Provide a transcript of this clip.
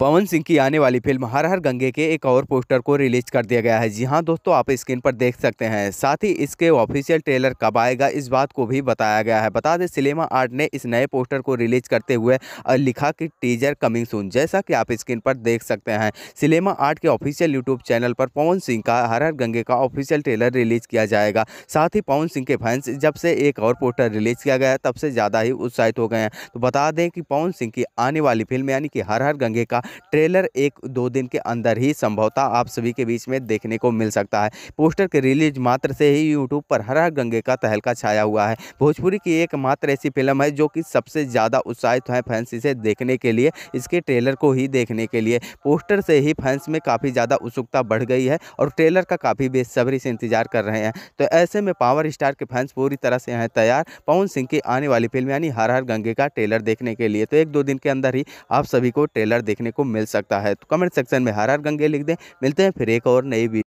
पवन सिंह की आने वाली फिल्म हर हर गंगे के एक और पोस्टर को रिलीज कर दिया गया है जी हाँ दोस्तों आप स्क्रीन पर देख सकते हैं साथ ही इसके ऑफिशियल ट्रेलर कब आएगा इस बात को भी बताया गया है बता दें सिनेमा आर्ट ने इस नए पोस्टर को रिलीज करते हुए लिखा कि टीजर कमिंग सून जैसा कि आप स्क्रीन पर देख सकते हैं सिनेमा आर्ट के ऑफिशियल यूट्यूब चैनल पर पवन सिंह का हर हर गंगे का ऑफिशियल ट्रेलर रिलीज किया जाएगा साथ ही पवन सिंह के फैंस जब से एक और पोस्टर रिलीज किया गया तब से ज़्यादा ही उत्साहित हो गए हैं तो बता दें कि पवन सिंह की आने वाली फिल्म यानी कि हर हर गंगे का ट्रेलर एक दो दिन के अंदर ही संभवतः आप सभी के बीच में देखने को मिल सकता है पोस्टर के रिलीज मात्र से ही यूट्यूब पर हर हर गंगे का तहलका छाया हुआ है भोजपुरी की एकमात्र ऐसी फिल्म है जो कि सबसे ज़्यादा उत्साहित हैं फैंस इसे देखने के लिए इसके ट्रेलर को ही देखने के लिए पोस्टर से ही फैंस में काफ़ी ज़्यादा उत्सुकता बढ़ गई है और ट्रेलर का काफ़ी बेसब्री से इंतजार कर रहे हैं तो ऐसे में पावर स्टार के फैंस पूरी तरह से हैं तैयार पवन सिंह की आने वाली फिल्म यानी हर हर गंगे का ट्रेलर देखने के लिए तो एक दो दिन के अंदर ही आप सभी को ट्रेलर देखने को मिल सकता है तो कमेंट सेक्शन में हर हर गंगे लिख दें मिलते हैं फिर एक और नई वीडियो